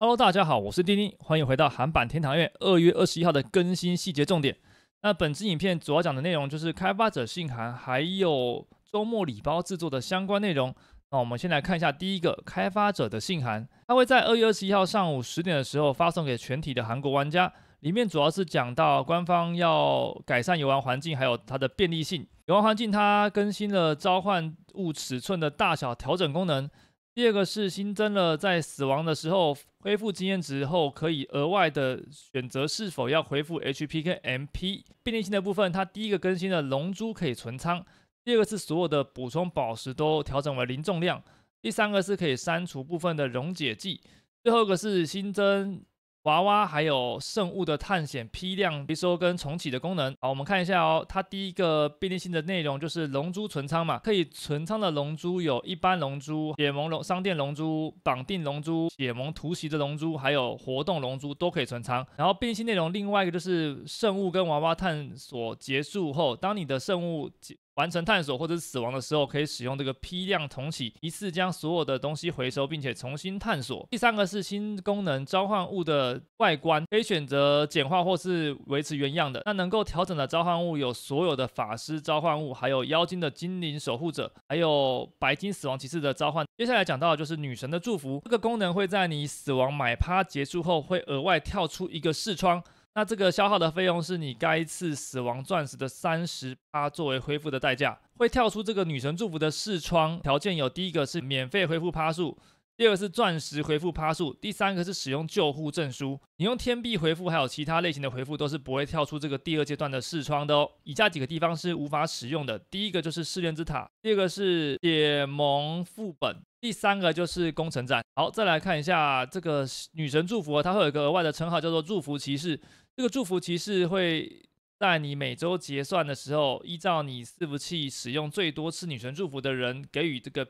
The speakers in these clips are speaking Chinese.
Hello，大家好，我是丁丁，欢迎回到韩版天堂院二月二十一号的更新细节重点。那本次影片主要讲的内容就是开发者信函，还有周末礼包制作的相关内容。那我们先来看一下第一个开发者的信函，它会在二月二十一号上午十点的时候发送给全体的韩国玩家，里面主要是讲到官方要改善游玩环境，还有它的便利性。游玩环境它更新了召唤物尺寸的大小调整功能。第二个是新增了在死亡的时候恢复经验值后，可以额外的选择是否要恢复 HP、KMP。便利性的部分，它第一个更新了龙珠可以存仓，第二个是所有的补充宝石都调整为零重量，第三个是可以删除部分的溶解剂，最后一个是新增。娃娃还有圣物的探险批量回收跟重启的功能。好，我们看一下哦。它第一个便利性的内容就是龙珠存仓嘛，可以存仓的龙珠有：一般龙珠、野萌龙、商店龙珠、绑定龙珠、野萌突袭的龙珠，还有活动龙珠都可以存仓。然后便利性内容另外一个就是圣物跟娃娃探索结束后，当你的圣物结。完成探索或者是死亡的时候，可以使用这个批量重启，一次将所有的东西回收，并且重新探索。第三个是新功能，召唤物的外观可以选择简化或是维持原样的。那能够调整的召唤物有所有的法师召唤物，还有妖精的精灵守护者，还有白金死亡骑士的召唤。接下来讲到就是女神的祝福，这个功能会在你死亡买趴结束后，会额外跳出一个视窗。那这个消耗的费用是你该次死亡钻石的三十八作为恢复的代价，会跳出这个女神祝福的视窗。条件有第一个是免费恢复趴数。第二个是钻石回复趴数，第三个是使用救护证书。你用天币回复，还有其他类型的回复，都是不会跳出这个第二阶段的视窗的哦。以下几个地方是无法使用的：第一个就是试炼之塔，第二个是野盟副本，第三个就是攻城战。好，再来看一下这个女神祝福，它会有一个额外的称号叫做祝福骑士。这个祝福骑士会在你每周结算的时候，依照你伺服器使用最多次女神祝福的人，给予这个。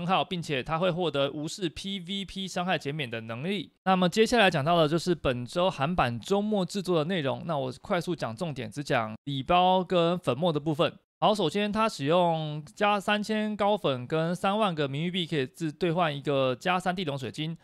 很好，并且他会获得无视 PVP 伤害减免的能力。那么接下来讲到的，就是本周韩版周末制作的内容。那我快速讲重点，只讲礼包跟粉末的部分。好，首先它使用加三千高粉跟三万个名誉币，可以自兑换一个加三 D 龙水晶。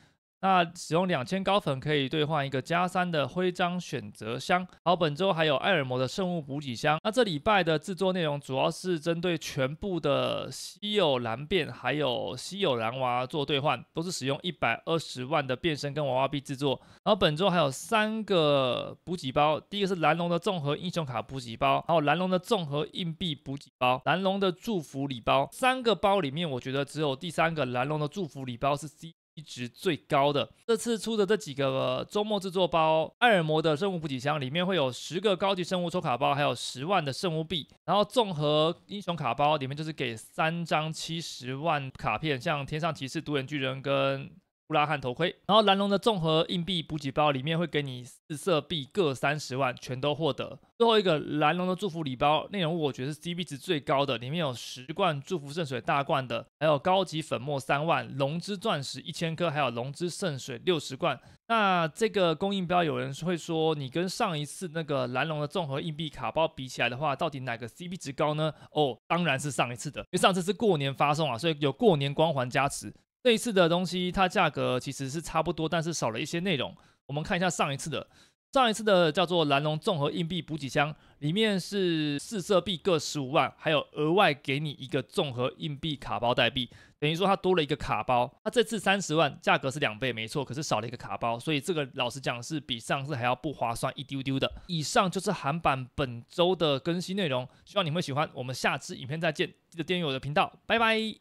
那使用两千高粉可以兑换一个加三的徽章选择箱。好，本周还有艾尔摩的圣物补给箱。那这礼拜的制作内容主要是针对全部的稀有蓝变，还有稀有蓝娃做兑换，都是使用一百二十万的变身跟娃娃币制作。然后本周还有三个补给包，第一个是蓝龙的综合英雄卡补给包，还有蓝龙的综合硬币补给包，蓝龙的祝福礼包。三个包里面，我觉得只有第三个蓝龙的祝福礼包是 C。值最高的这次出的这几个周末制作包，艾尔摩的生物补给箱里面会有十个高级生物抽卡包，还有十万的生物币。然后综合英雄卡包里面就是给三张七十万卡片，像天上骑士、独眼巨人跟。布拉汉头盔，然后蓝龙的综合硬币补给包里面会给你四色币各三十万，全都获得。最后一个蓝龙的祝福礼包内容，我觉得是 CB 值最高的，里面有十罐祝福圣水大罐的，还有高级粉末三万，龙之钻石一千颗，还有龙之圣水六十罐。那这个供应标，有人会说，你跟上一次那个蓝龙的综合硬币卡包比起来的话，到底哪个 CB 值高呢？哦，当然是上一次的，因为上次是过年发送啊，所以有过年光环加持。这一次的东西，它价格其实是差不多，但是少了一些内容。我们看一下上一次的，上一次的叫做蓝龙综合硬币补给箱，里面是四色币各十五万，还有额外给你一个综合硬币卡包代币，等于说它多了一个卡包。它这次三十万，价格是两倍，没错，可是少了一个卡包，所以这个老实讲是比上次还要不划算一丢丢的。以上就是韩版本周的更新内容，希望你们喜欢。我们下次影片再见，记得订阅我的频道，拜拜。